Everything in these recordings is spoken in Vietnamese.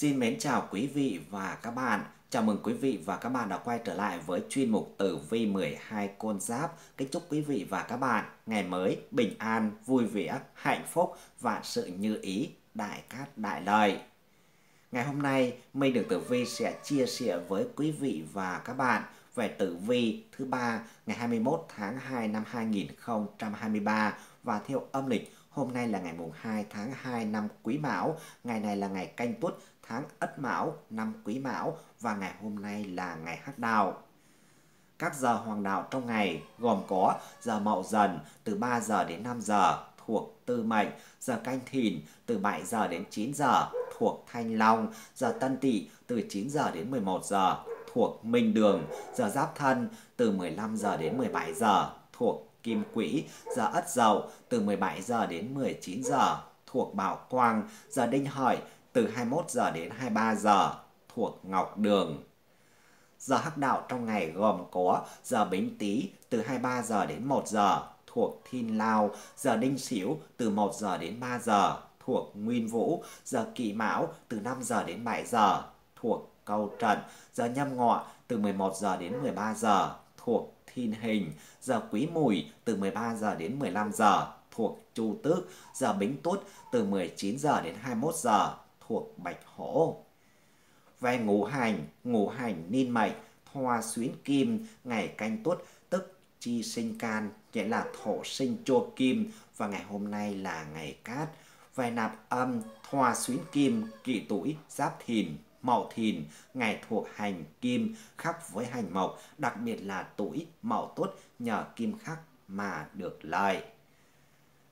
Xin mến chào quý vị và các bạn. Chào mừng quý vị và các bạn đã quay trở lại với chuyên mục tử vi 12 con giáp. Kính chúc quý vị và các bạn ngày mới bình an, vui vẻ, hạnh phúc và sự như ý, đại cát đại lợi. Ngày hôm nay, Minh Đường Tử Vi sẽ chia sẻ với quý vị và các bạn về tử vi thứ ba ngày 21 tháng 2 năm 2023 và theo âm lịch Hôm nay là ngày mùng 2 tháng 2 năm Quý Mão, ngày này là ngày canh tuất tháng Ất Mão năm Quý Mão và ngày hôm nay là ngày Hắc Đạo. Các giờ hoàng đạo trong ngày gồm có giờ Mậu Dần từ 3 giờ đến 5 giờ thuộc Tư Mệnh, giờ Canh Thìn từ 7 giờ đến 9 giờ thuộc Thanh Long, giờ Tân Tỵ từ 9 giờ đến 11 giờ thuộc Minh Đường, giờ Giáp Thân từ 15 giờ đến 17 giờ thuộc Kim Quỹ, giờ Ất Dậu từ 17 giờ đến 19 giờ thuộc Bảo Quang, giờ Đinh Hợi từ 21 giờ đến 23 giờ thuộc Ngọc Đường. Giờ Hắc Đạo trong ngày gồm có giờ Bính Tý từ 23 giờ đến 1 giờ thuộc Thiên Lao, giờ Đinh Sửu từ 1 giờ đến 3 giờ thuộc Nguyên Vũ, giờ Kỷ Mão từ 5 giờ đến 7 giờ thuộc Câu Trận, giờ Nhâm Ngọ từ 11 giờ đến 13 giờ thuộc Thìn Hình, giờ Quý Mùi từ 13 giờ đến 15 giờ thuộc Chu Tước, giờ Bính Tuất từ 19 giờ đến 21 giờ thuộc Bạch Hổ. Về ngũ hành, ngũ hành ninh mệnh, hoa xuyến kim, ngày canh tuất tức chi sinh can, nghĩa là thổ sinh chua kim và ngày hôm nay là ngày cát. Về nạp âm, hoa xuyến kim, kỵ tuổi, giáp thìn, Mậu Thìn, ngày thuộc hành kim khắc với hành mộc, đặc biệt là tuổi Mậu Tuất nhờ kim khắc mà được lợi.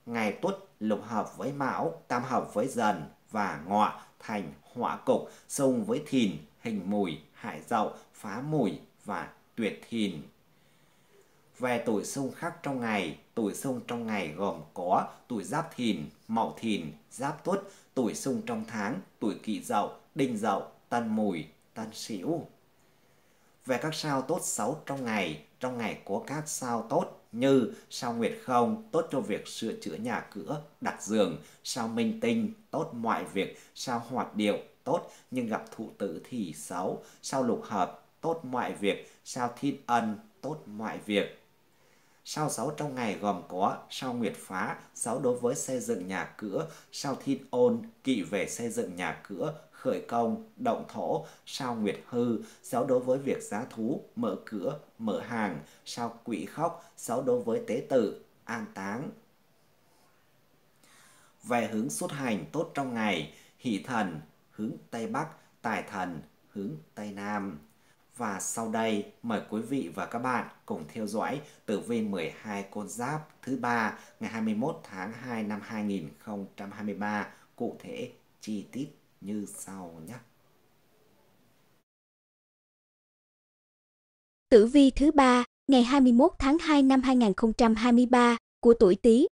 Ngày Tuất lục hợp với Mão, tam hợp với Dần và Ngọ thành hỏa cục, xung với Thìn, hình mùi, hại dậu, phá mùi và tuyệt Thìn. Về tuổi xung khắc trong ngày, tuổi xung trong ngày gồm có tuổi Giáp Thìn, Mậu Thìn, Giáp Tuất, tuổi xung trong tháng, tuổi Kỷ Dậu, Đinh Dậu tan mùi, tan xỉu. Về các sao tốt xấu trong ngày, trong ngày của các sao tốt như sao nguyệt không tốt cho việc sửa chữa nhà cửa, đặt giường, sao minh tinh tốt mọi việc, sao hoạt điệu tốt nhưng gặp thụ tử thì xấu, sao lục hợp tốt mọi việc, sao thiên ân tốt mọi việc. Sao xấu trong ngày gồm có sao nguyệt phá, xấu đối với xây dựng nhà cửa, sao thiên ôn kỵ về xây dựng nhà cửa, khởi công, động thổ, sao nguyệt hư, xấu đối với việc giá thú, mở cửa, mở hàng, sao quỷ khóc, xấu đối với tế tử, an táng. Về hướng xuất hành tốt trong ngày, hỷ thần hướng Tây Bắc, tài thần hướng Tây Nam. Và sau đây, mời quý vị và các bạn cùng theo dõi tử vi 12 con giáp thứ ba ngày 21 tháng 2 năm 2023, cụ thể chi tiết như sau nhé. Tử vi thứ ba, ngày 21 tháng 2 năm 2023 của tuổi Tý.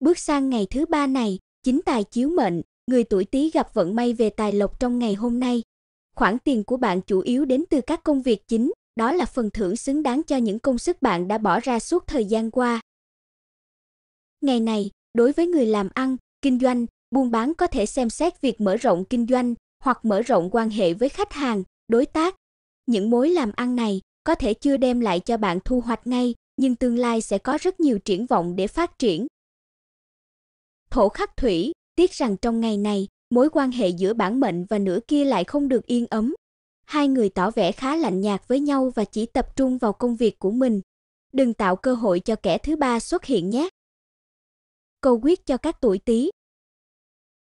Bước sang ngày thứ ba này, chính tài chiếu mệnh, người tuổi Tý gặp vận may về tài lộc trong ngày hôm nay. Khoản tiền của bạn chủ yếu đến từ các công việc chính, đó là phần thưởng xứng đáng cho những công sức bạn đã bỏ ra suốt thời gian qua. Ngày này, đối với người làm ăn, kinh doanh, buôn bán có thể xem xét việc mở rộng kinh doanh hoặc mở rộng quan hệ với khách hàng, đối tác. Những mối làm ăn này có thể chưa đem lại cho bạn thu hoạch ngay, nhưng tương lai sẽ có rất nhiều triển vọng để phát triển. Thổ khắc thủy, tiếc rằng trong ngày này, mối quan hệ giữa bản mệnh và nửa kia lại không được yên ấm. Hai người tỏ vẻ khá lạnh nhạt với nhau và chỉ tập trung vào công việc của mình. Đừng tạo cơ hội cho kẻ thứ ba xuất hiện nhé. Câu quyết cho các tuổi Tý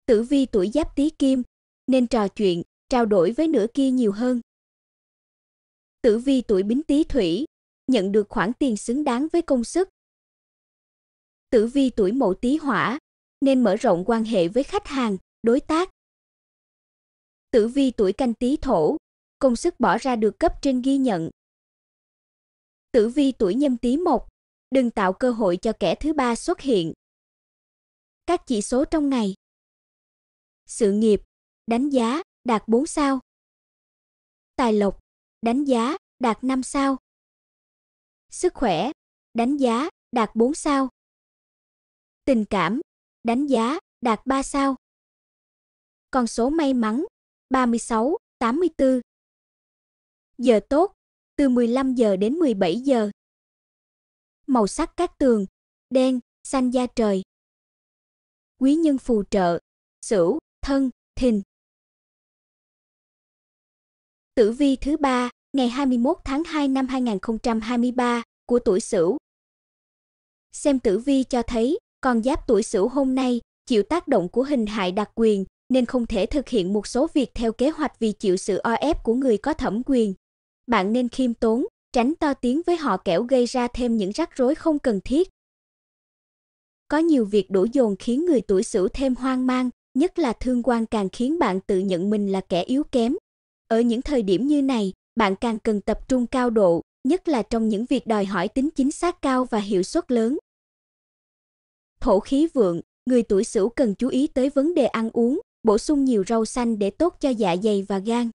Tử Vi tuổi Giáp Tý Kim nên trò chuyện, trao đổi với nửa kia nhiều hơn. Tử Vi tuổi Bính Tý Thủy nhận được khoản tiền xứng đáng với công sức. Tử Vi tuổi Mậu Tý Hỏa nên mở rộng quan hệ với khách hàng, đối tác. Tử Vi tuổi Canh Tý Thổ công sức bỏ ra được cấp trên ghi nhận. Tử Vi tuổi Nhâm Tý Mộc đừng tạo cơ hội cho kẻ thứ ba xuất hiện. Các chỉ số trong ngày sự nghiệp, đánh giá, đạt 4 sao. Tài lộc, đánh giá, đạt 5 sao. Sức khỏe, đánh giá, đạt 4 sao. Tình cảm, đánh giá, đạt 3 sao. Con số may mắn, 36, 84. Giờ tốt, từ 15 giờ đến 17 giờ. Màu sắc các tường, đen, xanh da trời. Quý nhân phù trợ, Sửu, thân, thìn. Tử vi thứ ba, ngày 21 tháng 2 năm 2023 của tuổi Sửu. Xem tử vi cho thấy, con giáp tuổi Sửu hôm nay chịu tác động của hình hại đặc quyền nên không thể thực hiện một số việc theo kế hoạch vì chịu sự o ép của người có thẩm quyền. Bạn nên khiêm tốn, tránh to tiếng với họ kẻo gây ra thêm những rắc rối không cần thiết. Có nhiều việc đổ dồn khiến người tuổi Sửu thêm hoang mang, nhất là thương quan càng khiến bạn tự nhận mình là kẻ yếu kém. Ở những thời điểm như này, bạn càng cần tập trung cao độ, nhất là trong những việc đòi hỏi tính chính xác cao và hiệu suất lớn. Thổ khí vượng, người tuổi Sửu cần chú ý tới vấn đề ăn uống, bổ sung nhiều rau xanh để tốt cho dạ dày và gan.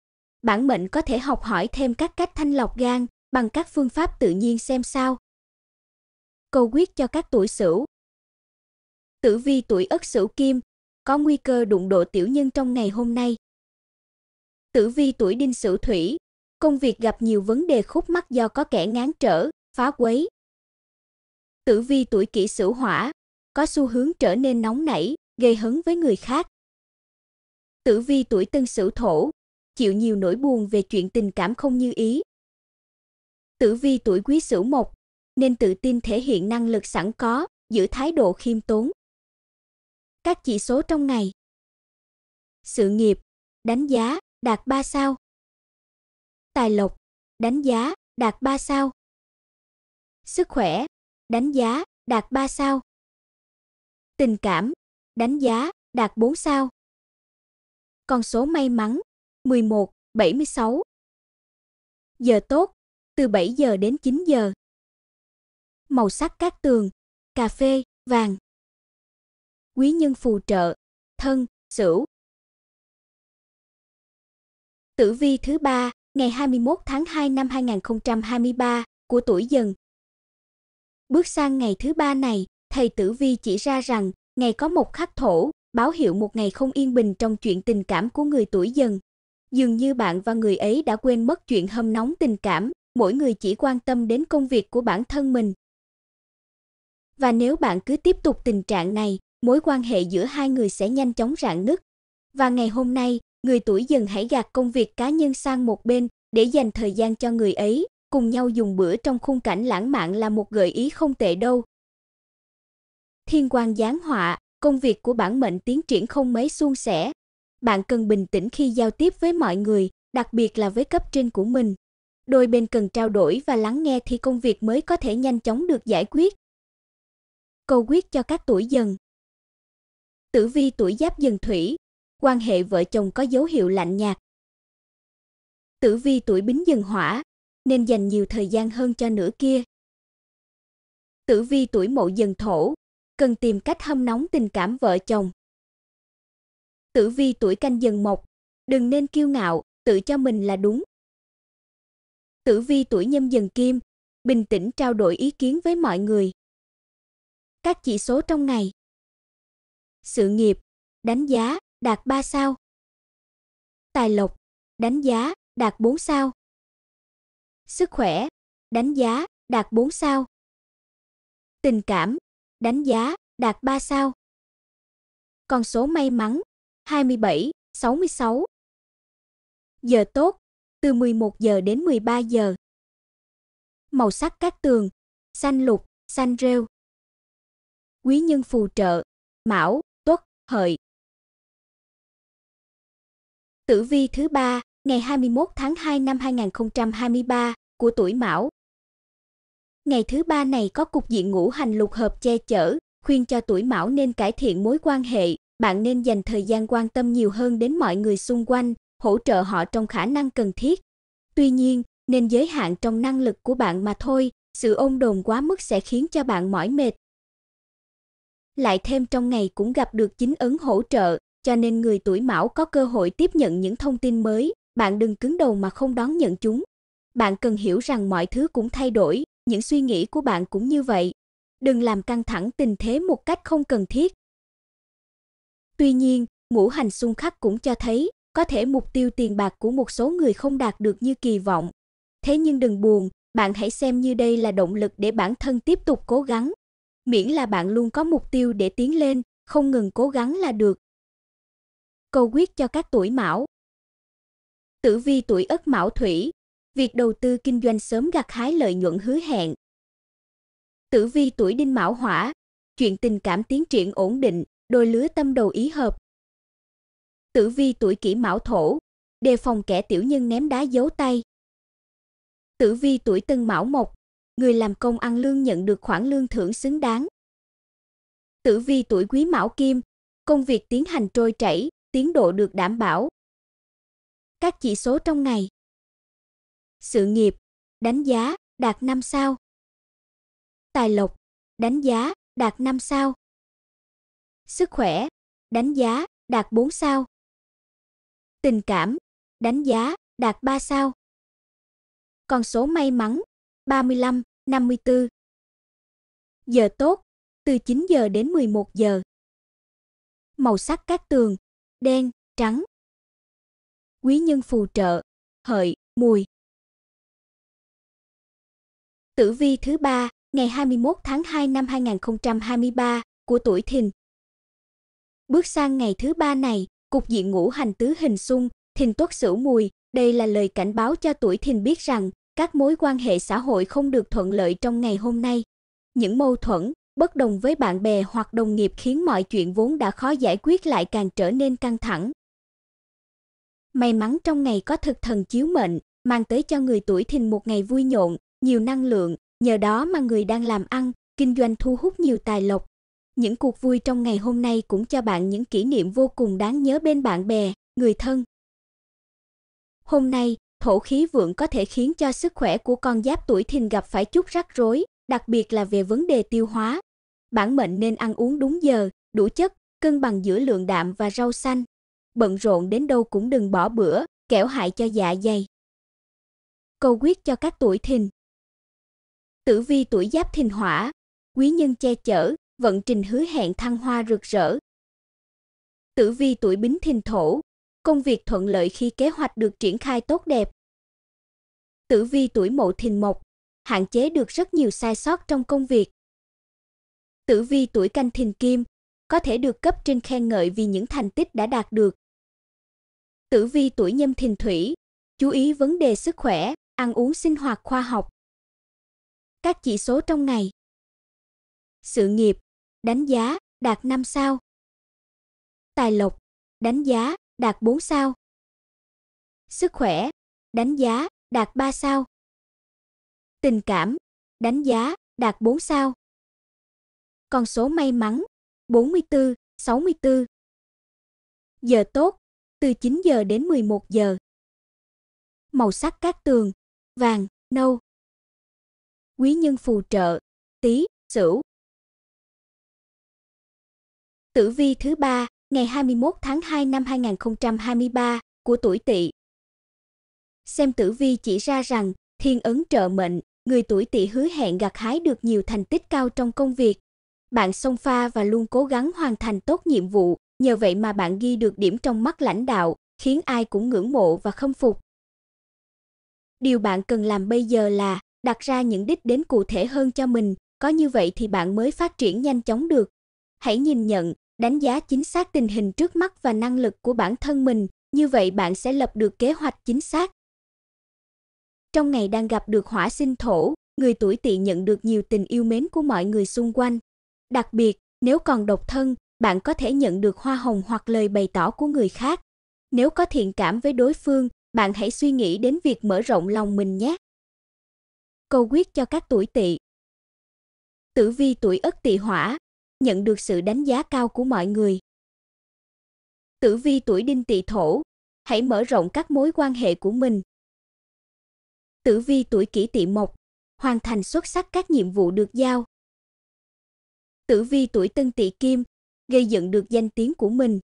Bản mệnh có thể học hỏi thêm các cách thanh lọc gan bằng các phương pháp tự nhiên xem sao. Câu quyết cho các tuổi Sửu. Tử vi tuổi Ất Sửu Kim, có nguy cơ đụng độ tiểu nhân trong ngày hôm nay. Tử vi tuổi Đinh Sửu Thủy, công việc gặp nhiều vấn đề khúc mắc do có kẻ ngán trở, phá quấy. Tử vi tuổi Kỷ Sửu Hỏa, có xu hướng trở nên nóng nảy, gây hấn với người khác. Tử vi tuổi Tân Sửu Thổ, chịu nhiều nỗi buồn về chuyện tình cảm không như ý. Tử vi tuổi Quý Sửu Mộc, nên tự tin thể hiện năng lực sẵn có, giữ thái độ khiêm tốn các chỉ số trong ngày. Sự nghiệp, đánh giá, đạt 3 sao. Tài lộc, đánh giá, đạt 3 sao. Sức khỏe, đánh giá, đạt 3 sao. Tình cảm, đánh giá, đạt 4 sao. Con số may mắn, 11, 76. Giờ tốt, từ 7 giờ đến 9 giờ. Màu sắc các tường, cà phê, vàng quý nhân phù trợ, thân, sửu. Tử vi thứ ba, ngày 21 tháng 2 năm 2023 của tuổi dần. Bước sang ngày thứ ba này, thầy Tử Vi chỉ ra rằng ngày có một khắc thổ, báo hiệu một ngày không yên bình trong chuyện tình cảm của người tuổi dần. Dường như bạn và người ấy đã quên mất chuyện hâm nóng tình cảm, mỗi người chỉ quan tâm đến công việc của bản thân mình. Và nếu bạn cứ tiếp tục tình trạng này, mối quan hệ giữa hai người sẽ nhanh chóng rạn nứt. Và ngày hôm nay, người tuổi dần hãy gạt công việc cá nhân sang một bên để dành thời gian cho người ấy, cùng nhau dùng bữa trong khung cảnh lãng mạn là một gợi ý không tệ đâu. Thiên quan giáng họa, công việc của bản mệnh tiến triển không mấy suôn sẻ. Bạn cần bình tĩnh khi giao tiếp với mọi người, đặc biệt là với cấp trên của mình. Đôi bên cần trao đổi và lắng nghe thì công việc mới có thể nhanh chóng được giải quyết. Câu quyết cho các tuổi dần Tử vi tuổi Giáp dần thủy, quan hệ vợ chồng có dấu hiệu lạnh nhạt. Tử vi tuổi Bính dần hỏa, nên dành nhiều thời gian hơn cho nửa kia. Tử vi tuổi Mậu dần thổ, cần tìm cách hâm nóng tình cảm vợ chồng. Tử vi tuổi Canh dần mộc, đừng nên kiêu ngạo, tự cho mình là đúng. Tử vi tuổi Nhâm dần kim, bình tĩnh trao đổi ý kiến với mọi người. Các chỉ số trong ngày sự nghiệp, đánh giá, đạt 3 sao. Tài lộc, đánh giá, đạt 4 sao. Sức khỏe, đánh giá, đạt 4 sao. Tình cảm, đánh giá, đạt 3 sao. Con số may mắn, 27, 66. Giờ tốt, từ 11 giờ đến 13 giờ. Màu sắc các tường, xanh lục, xanh rêu. Quý nhân phù trợ, Mão, Hợi. Tử vi thứ ba, ngày 21 tháng 2 năm 2023 của tuổi Mão. Ngày thứ ba này có cục diện ngũ hành lục hợp che chở, khuyên cho tuổi Mão nên cải thiện mối quan hệ, bạn nên dành thời gian quan tâm nhiều hơn đến mọi người xung quanh, hỗ trợ họ trong khả năng cần thiết. Tuy nhiên, nên giới hạn trong năng lực của bạn mà thôi, sự ôn đồn quá mức sẽ khiến cho bạn mỏi mệt, lại thêm trong ngày cũng gặp được chính ấn hỗ trợ, cho nên người tuổi Mão có cơ hội tiếp nhận những thông tin mới, bạn đừng cứng đầu mà không đón nhận chúng. Bạn cần hiểu rằng mọi thứ cũng thay đổi, những suy nghĩ của bạn cũng như vậy. Đừng làm căng thẳng tình thế một cách không cần thiết. Tuy nhiên, ngũ hành xung khắc cũng cho thấy có thể mục tiêu tiền bạc của một số người không đạt được như kỳ vọng. Thế nhưng đừng buồn, bạn hãy xem như đây là động lực để bản thân tiếp tục cố gắng miễn là bạn luôn có mục tiêu để tiến lên, không ngừng cố gắng là được. Câu quyết cho các tuổi Mão. Tử vi tuổi Ất Mão Thủy, việc đầu tư kinh doanh sớm gặt hái lợi nhuận hứa hẹn. Tử vi tuổi Đinh Mão Hỏa, chuyện tình cảm tiến triển ổn định, đôi lứa tâm đầu ý hợp. Tử vi tuổi Kỷ Mão Thổ, đề phòng kẻ tiểu nhân ném đá giấu tay. Tử vi tuổi Tân Mão Mộc, người làm công ăn lương nhận được khoản lương thưởng xứng đáng. Tử vi tuổi Quý Mão Kim, công việc tiến hành trôi chảy, tiến độ được đảm bảo. Các chỉ số trong ngày. Sự nghiệp, đánh giá, đạt 5 sao. Tài lộc, đánh giá, đạt 5 sao. Sức khỏe, đánh giá, đạt 4 sao. Tình cảm, đánh giá, đạt 3 sao. Con số may mắn, 35. 54. Giờ tốt, từ 9 giờ đến 11 giờ. Màu sắc các tường, đen, trắng. Quý nhân phù trợ, hợi, mùi. Tử vi thứ ba, ngày 21 tháng 2 năm 2023 của tuổi Thìn. Bước sang ngày thứ ba này, cục diện ngũ hành tứ hình xung, Thìn Tuất Sửu Mùi, đây là lời cảnh báo cho tuổi Thìn biết rằng các mối quan hệ xã hội không được thuận lợi trong ngày hôm nay. Những mâu thuẫn, bất đồng với bạn bè hoặc đồng nghiệp khiến mọi chuyện vốn đã khó giải quyết lại càng trở nên căng thẳng. May mắn trong ngày có thực thần chiếu mệnh, mang tới cho người tuổi thìn một ngày vui nhộn, nhiều năng lượng, nhờ đó mà người đang làm ăn, kinh doanh thu hút nhiều tài lộc. Những cuộc vui trong ngày hôm nay cũng cho bạn những kỷ niệm vô cùng đáng nhớ bên bạn bè, người thân. Hôm nay, thổ khí vượng có thể khiến cho sức khỏe của con giáp tuổi thìn gặp phải chút rắc rối, đặc biệt là về vấn đề tiêu hóa. Bản mệnh nên ăn uống đúng giờ, đủ chất, cân bằng giữa lượng đạm và rau xanh. Bận rộn đến đâu cũng đừng bỏ bữa, kẻo hại cho dạ dày. Câu quyết cho các tuổi thìn. Tử vi tuổi giáp thìn hỏa, quý nhân che chở, vận trình hứa hẹn thăng hoa rực rỡ. Tử vi tuổi bính thìn thổ, công việc thuận lợi khi kế hoạch được triển khai tốt đẹp. Tử vi tuổi Mậu Thìn Mộc hạn chế được rất nhiều sai sót trong công việc. Tử vi tuổi Canh Thìn Kim có thể được cấp trên khen ngợi vì những thành tích đã đạt được. Tử vi tuổi Nhâm Thìn Thủy chú ý vấn đề sức khỏe, ăn uống sinh hoạt khoa học. Các chỉ số trong ngày. Sự nghiệp, đánh giá đạt 5 sao. Tài lộc, đánh giá đạt 4 sao. Sức khỏe, đánh giá, đạt 3 sao. Tình cảm, đánh giá, đạt 4 sao. Con số may mắn, 44, 64. Giờ tốt, từ 9 giờ đến 11 giờ. Màu sắc các tường, vàng, nâu. Quý nhân phù trợ, tí, sửu. Tử vi thứ ba ngày 21 tháng 2 năm 2023 của tuổi Tỵ. Xem tử vi chỉ ra rằng, thiên ấn trợ mệnh, người tuổi Tỵ hứa hẹn gặt hái được nhiều thành tích cao trong công việc. Bạn xông pha và luôn cố gắng hoàn thành tốt nhiệm vụ, nhờ vậy mà bạn ghi được điểm trong mắt lãnh đạo, khiến ai cũng ngưỡng mộ và khâm phục. Điều bạn cần làm bây giờ là đặt ra những đích đến cụ thể hơn cho mình, có như vậy thì bạn mới phát triển nhanh chóng được. Hãy nhìn nhận, đánh giá chính xác tình hình trước mắt và năng lực của bản thân mình, như vậy bạn sẽ lập được kế hoạch chính xác. Trong ngày đang gặp được hỏa sinh thổ, người tuổi tỵ nhận được nhiều tình yêu mến của mọi người xung quanh. Đặc biệt, nếu còn độc thân, bạn có thể nhận được hoa hồng hoặc lời bày tỏ của người khác. Nếu có thiện cảm với đối phương, bạn hãy suy nghĩ đến việc mở rộng lòng mình nhé. Câu quyết cho các tuổi tỵ. Tử vi tuổi Ất Tỵ Hỏa, nhận được sự đánh giá cao của mọi người. Tử vi tuổi Đinh Tỵ Thổ, hãy mở rộng các mối quan hệ của mình. Tử vi tuổi Kỷ Tỵ Mộc, hoàn thành xuất sắc các nhiệm vụ được giao. Tử vi tuổi Tân Tỵ Kim, gây dựng được danh tiếng của mình.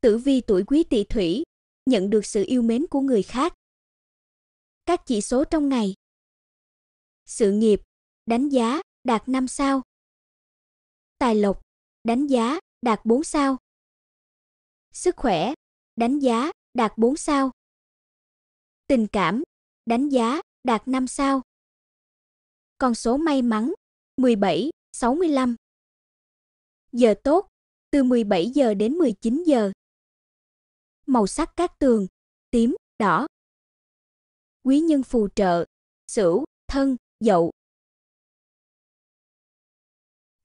Tử vi tuổi Quý Tỵ Thủy, nhận được sự yêu mến của người khác. Các chỉ số trong ngày. Sự nghiệp, đánh giá đạt 5 sao tài lộc, đánh giá, đạt 4 sao. Sức khỏe, đánh giá, đạt 4 sao. Tình cảm, đánh giá, đạt 5 sao. Con số may mắn, 17, 65. Giờ tốt, từ 17 giờ đến 19 giờ. Màu sắc các tường, tím, đỏ. Quý nhân phù trợ, sửu, thân, dậu.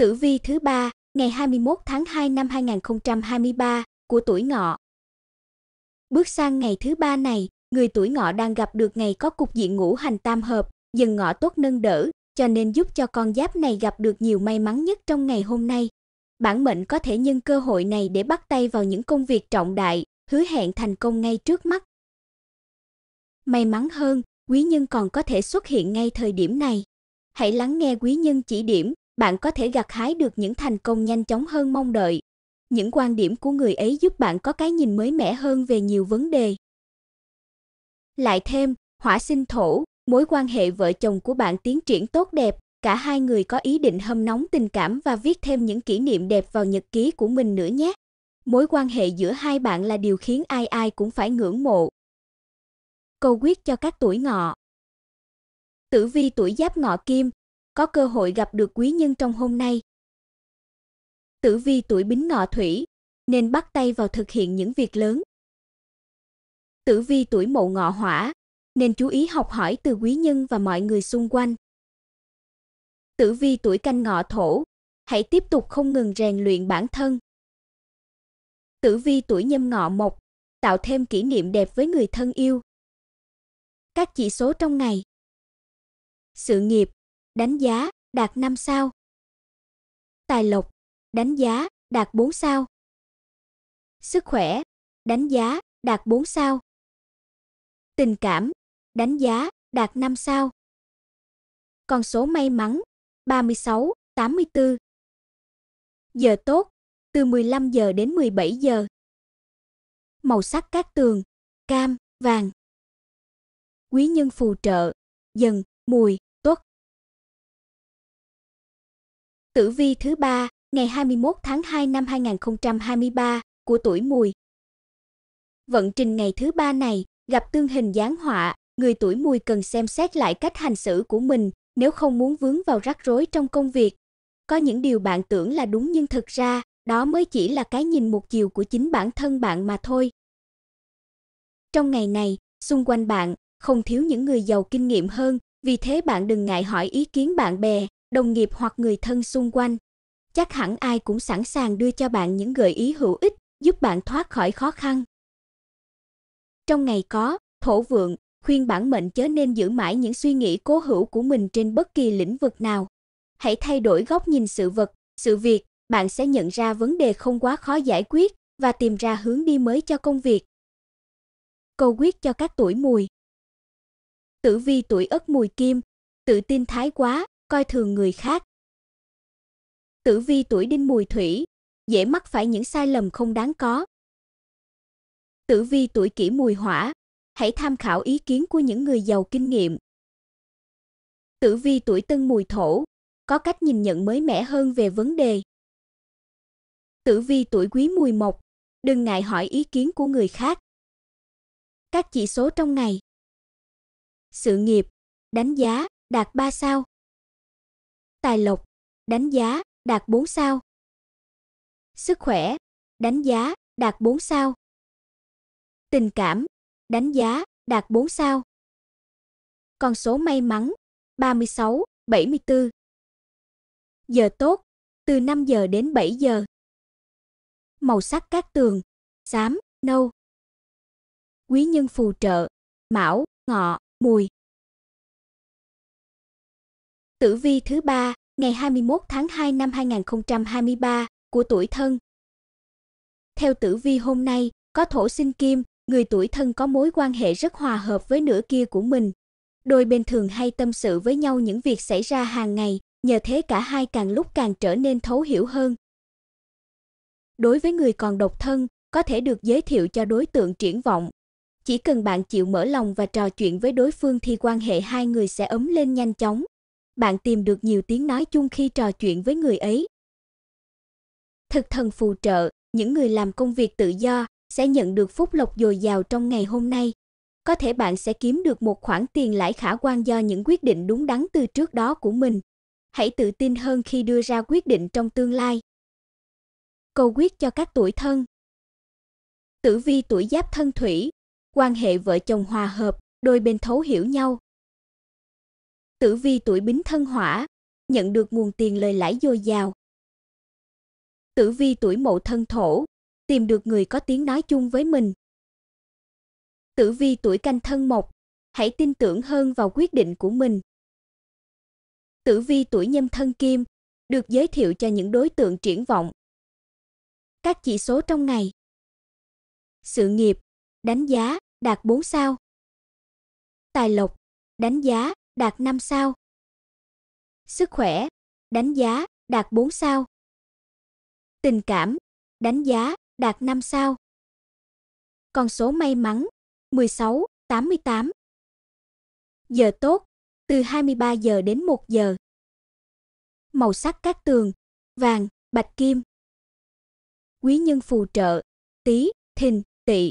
Tử vi thứ ba, ngày 21 tháng 2 năm 2023 của tuổi ngọ. Bước sang ngày thứ ba này, người tuổi ngọ đang gặp được ngày có cục diện ngũ hành tam hợp, dần ngọ tốt nâng đỡ, cho nên giúp cho con giáp này gặp được nhiều may mắn nhất trong ngày hôm nay. Bản mệnh có thể nhân cơ hội này để bắt tay vào những công việc trọng đại, hứa hẹn thành công ngay trước mắt. May mắn hơn, quý nhân còn có thể xuất hiện ngay thời điểm này. Hãy lắng nghe quý nhân chỉ điểm, bạn có thể gặt hái được những thành công nhanh chóng hơn mong đợi. Những quan điểm của người ấy giúp bạn có cái nhìn mới mẻ hơn về nhiều vấn đề. Lại thêm, hỏa sinh thổ, mối quan hệ vợ chồng của bạn tiến triển tốt đẹp, cả hai người có ý định hâm nóng tình cảm và viết thêm những kỷ niệm đẹp vào nhật ký của mình nữa nhé. Mối quan hệ giữa hai bạn là điều khiến ai ai cũng phải ngưỡng mộ. Câu quyết cho các tuổi ngọ. Tử vi tuổi Giáp Ngọ Kim, có cơ hội gặp được quý nhân trong hôm nay. Tử vi tuổi Bính Ngọ Thủy nên bắt tay vào thực hiện những việc lớn. Tử vi tuổi Mậu Ngọ Hỏa nên chú ý học hỏi từ quý nhân và mọi người xung quanh. Tử vi tuổi Canh Ngọ Thổ hãy tiếp tục không ngừng rèn luyện bản thân. Tử vi tuổi Nhâm Ngọ Mộc tạo thêm kỷ niệm đẹp với người thân yêu. Các chỉ số trong ngày. Sự nghiệp đánh giá, đạt 5 sao. Tài lộc, đánh giá, đạt 4 sao. Sức khỏe, đánh giá, đạt 4 sao. Tình cảm, đánh giá, đạt 5 sao. Con số may mắn, 36, 84. Giờ tốt, từ 15 giờ đến 17 giờ. Màu sắc các tường, cam, vàng. Quý nhân phù trợ, dần, mùi. Tử vi thứ ba, ngày 21 tháng 2 năm 2023 của tuổi Mùi. Vận trình ngày thứ ba này gặp tương hình giáng họa, người tuổi Mùi cần xem xét lại cách hành xử của mình nếu không muốn vướng vào rắc rối trong công việc. Có những điều bạn tưởng là đúng nhưng thực ra đó mới chỉ là cái nhìn một chiều của chính bản thân bạn mà thôi. Trong ngày này, xung quanh bạn không thiếu những người giàu kinh nghiệm hơn, vì thế bạn đừng ngại hỏi ý kiến bạn bè, đồng nghiệp hoặc người thân xung quanh. Chắc hẳn ai cũng sẵn sàng đưa cho bạn những gợi ý hữu ích giúp bạn thoát khỏi khó khăn. Trong ngày có, thổ vượng, khuyên bản mệnh chớ nên giữ mãi những suy nghĩ cố hữu của mình trên bất kỳ lĩnh vực nào. Hãy thay đổi góc nhìn sự vật, sự việc, bạn sẽ nhận ra vấn đề không quá khó giải quyết và tìm ra hướng đi mới cho công việc. Câu quyết cho các tuổi mùi. Tử vi tuổi Ất mùi kim, tự tin thái quá, coi thường người khác. Tử vi tuổi Đinh Mùi Thủy, dễ mắc phải những sai lầm không đáng có. Tử vi tuổi Kỷ Mùi Hỏa, hãy tham khảo ý kiến của những người giàu kinh nghiệm. Tử vi tuổi Tân Mùi Thổ, có cách nhìn nhận mới mẻ hơn về vấn đề. Tử vi tuổi Quý Mùi Mộc, đừng ngại hỏi ý kiến của người khác. Các chỉ số trong ngày. Sự nghiệp, đánh giá đạt 3 sao tài lộc, đánh giá, đạt 4 sao. Sức khỏe, đánh giá, đạt 4 sao. Tình cảm, đánh giá, đạt 4 sao. Con số may mắn, 36, 74. Giờ tốt, từ 5 giờ đến 7 giờ. Màu sắc các tường, xám, nâu. Quý nhân phù trợ, mão, ngọ, mùi. Tử vi thứ ba, ngày 21 tháng 2 năm 2023 của tuổi thân. Theo tử vi hôm nay, có thổ sinh kim, người tuổi thân có mối quan hệ rất hòa hợp với nửa kia của mình. Đôi bên thường hay tâm sự với nhau những việc xảy ra hàng ngày, nhờ thế cả hai càng lúc càng trở nên thấu hiểu hơn. Đối với người còn độc thân, có thể được giới thiệu cho đối tượng triển vọng. Chỉ cần bạn chịu mở lòng và trò chuyện với đối phương thì quan hệ hai người sẽ ấm lên nhanh chóng bạn tìm được nhiều tiếng nói chung khi trò chuyện với người ấy. Thực thần phù trợ, những người làm công việc tự do sẽ nhận được phúc lộc dồi dào trong ngày hôm nay. Có thể bạn sẽ kiếm được một khoản tiền lãi khả quan do những quyết định đúng đắn từ trước đó của mình. Hãy tự tin hơn khi đưa ra quyết định trong tương lai. Cầu quyết cho các tuổi thân. Tử vi tuổi Giáp thân thủy, quan hệ vợ chồng hòa hợp, đôi bên thấu hiểu nhau, Tử Vi tuổi Bính thân hỏa, nhận được nguồn tiền lời lãi dồi dào. Tử Vi tuổi Mậu thân thổ, tìm được người có tiếng nói chung với mình. Tử Vi tuổi Canh thân mộc, hãy tin tưởng hơn vào quyết định của mình. Tử Vi tuổi Nhâm thân kim, được giới thiệu cho những đối tượng triển vọng. Các chỉ số trong ngày. Sự nghiệp, đánh giá đạt 4 sao. Tài lộc, đánh giá đạt 5 sao. Sức khỏe, đánh giá, đạt 4 sao. Tình cảm, đánh giá, đạt 5 sao. Con số may mắn, 16, 88. Giờ tốt, từ 23 giờ đến 1 giờ. Màu sắc các tường, vàng, bạch kim. Quý nhân phù trợ, tí, thìn, tỵ.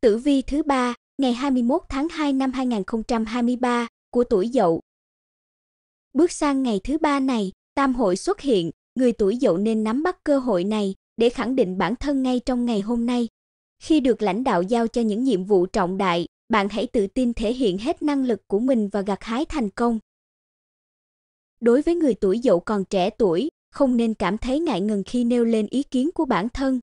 Tử vi thứ ba ngày 21 tháng 2 năm 2023 của tuổi Dậu. Bước sang ngày thứ ba này, tam hội xuất hiện, người tuổi Dậu nên nắm bắt cơ hội này để khẳng định bản thân ngay trong ngày hôm nay. Khi được lãnh đạo giao cho những nhiệm vụ trọng đại, bạn hãy tự tin thể hiện hết năng lực của mình và gặt hái thành công. Đối với người tuổi Dậu còn trẻ tuổi, không nên cảm thấy ngại ngần khi nêu lên ý kiến của bản thân,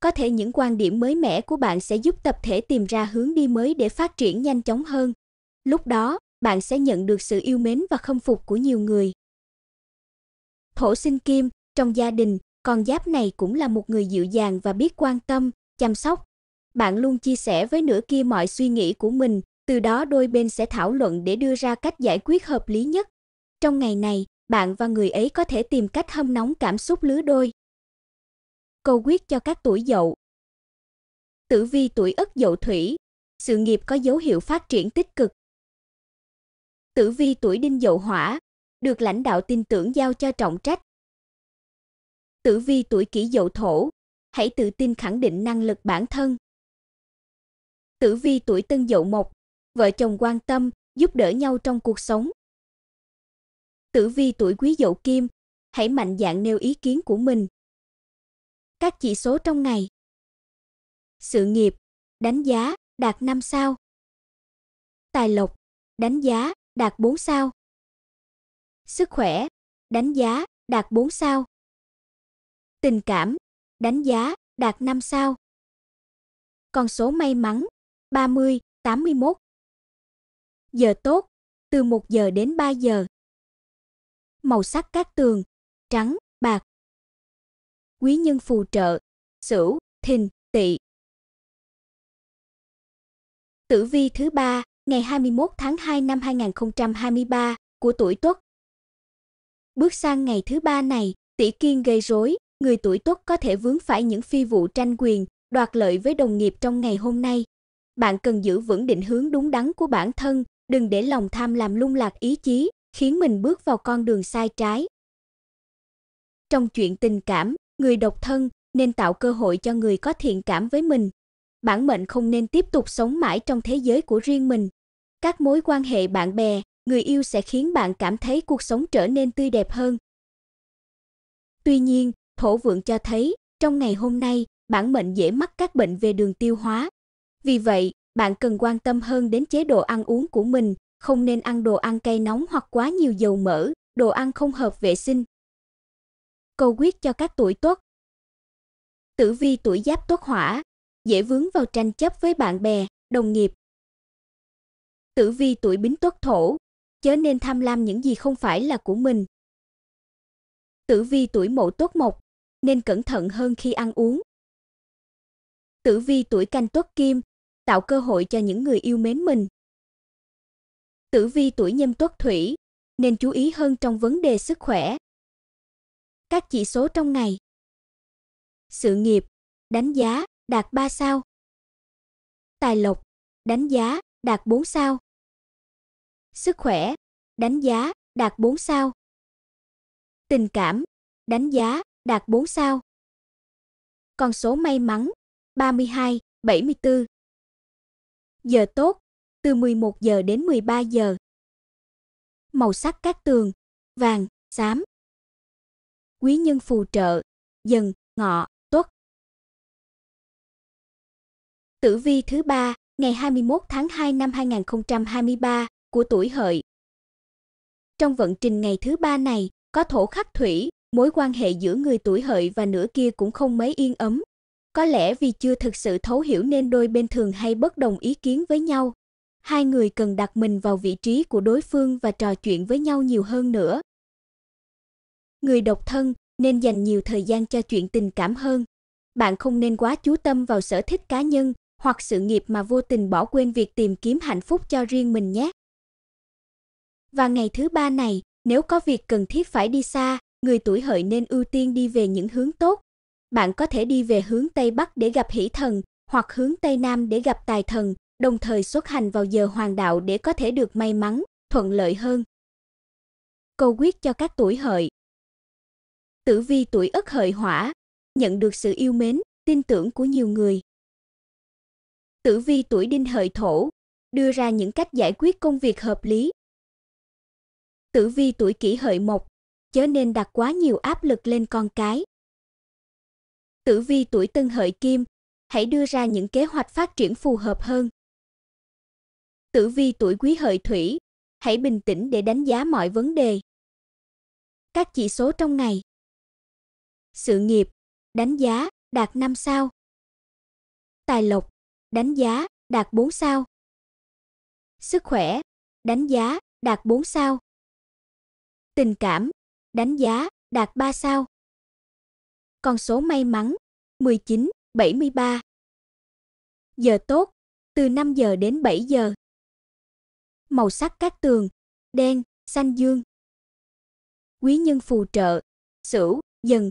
có thể những quan điểm mới mẻ của bạn sẽ giúp tập thể tìm ra hướng đi mới để phát triển nhanh chóng hơn. Lúc đó, bạn sẽ nhận được sự yêu mến và khâm phục của nhiều người. Thổ sinh kim, trong gia đình, con giáp này cũng là một người dịu dàng và biết quan tâm, chăm sóc. Bạn luôn chia sẻ với nửa kia mọi suy nghĩ của mình, từ đó đôi bên sẽ thảo luận để đưa ra cách giải quyết hợp lý nhất. Trong ngày này, bạn và người ấy có thể tìm cách hâm nóng cảm xúc lứa đôi câu quyết cho các tuổi dậu. Tử vi tuổi Ất Dậu Thủy, sự nghiệp có dấu hiệu phát triển tích cực. Tử vi tuổi Đinh Dậu Hỏa, được lãnh đạo tin tưởng giao cho trọng trách. Tử vi tuổi Kỷ Dậu Thổ, hãy tự tin khẳng định năng lực bản thân. Tử vi tuổi Tân Dậu Mộc, vợ chồng quan tâm, giúp đỡ nhau trong cuộc sống. Tử vi tuổi Quý Dậu Kim, hãy mạnh dạn nêu ý kiến của mình, các chỉ số trong ngày. Sự nghiệp, đánh giá, đạt 5 sao. Tài lộc, đánh giá, đạt 4 sao. Sức khỏe, đánh giá, đạt 4 sao. Tình cảm, đánh giá, đạt 5 sao. Con số may mắn, 30, 81. Giờ tốt, từ 1 giờ đến 3 giờ. Màu sắc các tường, trắng, bạc quý nhân phù trợ, sửu, thìn, tỵ. Tử vi thứ ba, ngày 21 tháng 2 năm 2023 của tuổi Tuất. Bước sang ngày thứ ba này, tỷ kiên gây rối, người tuổi Tuất có thể vướng phải những phi vụ tranh quyền, đoạt lợi với đồng nghiệp trong ngày hôm nay. Bạn cần giữ vững định hướng đúng đắn của bản thân, đừng để lòng tham làm lung lạc ý chí, khiến mình bước vào con đường sai trái. Trong chuyện tình cảm, người độc thân nên tạo cơ hội cho người có thiện cảm với mình. Bản mệnh không nên tiếp tục sống mãi trong thế giới của riêng mình. Các mối quan hệ bạn bè, người yêu sẽ khiến bạn cảm thấy cuộc sống trở nên tươi đẹp hơn. Tuy nhiên, thổ vượng cho thấy, trong ngày hôm nay, bản mệnh dễ mắc các bệnh về đường tiêu hóa. Vì vậy, bạn cần quan tâm hơn đến chế độ ăn uống của mình, không nên ăn đồ ăn cay nóng hoặc quá nhiều dầu mỡ, đồ ăn không hợp vệ sinh câu quyết cho các tuổi tốt. Tử vi tuổi giáp tuất hỏa, dễ vướng vào tranh chấp với bạn bè, đồng nghiệp. Tử vi tuổi bính tuất thổ, chớ nên tham lam những gì không phải là của mình. Tử vi tuổi mậu tuất mộc, nên cẩn thận hơn khi ăn uống. Tử vi tuổi canh tuất kim, tạo cơ hội cho những người yêu mến mình. Tử vi tuổi nhâm tuất thủy, nên chú ý hơn trong vấn đề sức khỏe, các chỉ số trong ngày. Sự nghiệp, đánh giá, đạt 3 sao. Tài lộc, đánh giá, đạt 4 sao. Sức khỏe, đánh giá, đạt 4 sao. Tình cảm, đánh giá, đạt 4 sao. Con số may mắn, 32, 74. Giờ tốt, từ 11 giờ đến 13 giờ. Màu sắc các tường, vàng, xám quý nhân phù trợ, dần, ngọ, tuất. Tử vi thứ ba, ngày 21 tháng 2 năm 2023 của tuổi Hợi. Trong vận trình ngày thứ ba này, có thổ khắc thủy, mối quan hệ giữa người tuổi Hợi và nửa kia cũng không mấy yên ấm. Có lẽ vì chưa thực sự thấu hiểu nên đôi bên thường hay bất đồng ý kiến với nhau. Hai người cần đặt mình vào vị trí của đối phương và trò chuyện với nhau nhiều hơn nữa Người độc thân nên dành nhiều thời gian cho chuyện tình cảm hơn. Bạn không nên quá chú tâm vào sở thích cá nhân hoặc sự nghiệp mà vô tình bỏ quên việc tìm kiếm hạnh phúc cho riêng mình nhé. Và ngày thứ ba này, nếu có việc cần thiết phải đi xa, người tuổi hợi nên ưu tiên đi về những hướng tốt. Bạn có thể đi về hướng Tây Bắc để gặp hỷ thần, hoặc hướng Tây Nam để gặp tài thần, đồng thời xuất hành vào giờ hoàng đạo để có thể được may mắn, thuận lợi hơn. Câu quyết cho các tuổi hợi Tử Vi tuổi Ất Hợi Hỏa, nhận được sự yêu mến, tin tưởng của nhiều người. Tử Vi tuổi Đinh Hợi Thổ, đưa ra những cách giải quyết công việc hợp lý. Tử Vi tuổi Kỷ Hợi Mộc, chớ nên đặt quá nhiều áp lực lên con cái. Tử Vi tuổi Tân Hợi Kim, hãy đưa ra những kế hoạch phát triển phù hợp hơn. Tử Vi tuổi Quý Hợi Thủy, hãy bình tĩnh để đánh giá mọi vấn đề. Các chỉ số trong ngày sự nghiệp, đánh giá, đạt 5 sao. Tài lộc, đánh giá, đạt 4 sao. Sức khỏe, đánh giá, đạt 4 sao. Tình cảm, đánh giá, đạt 3 sao. Con số may mắn 19, 73. Giờ tốt, từ 5 giờ đến 7 giờ. Màu sắc các tường, đen, xanh dương. Quý nhân phù trợ, sửu, dần,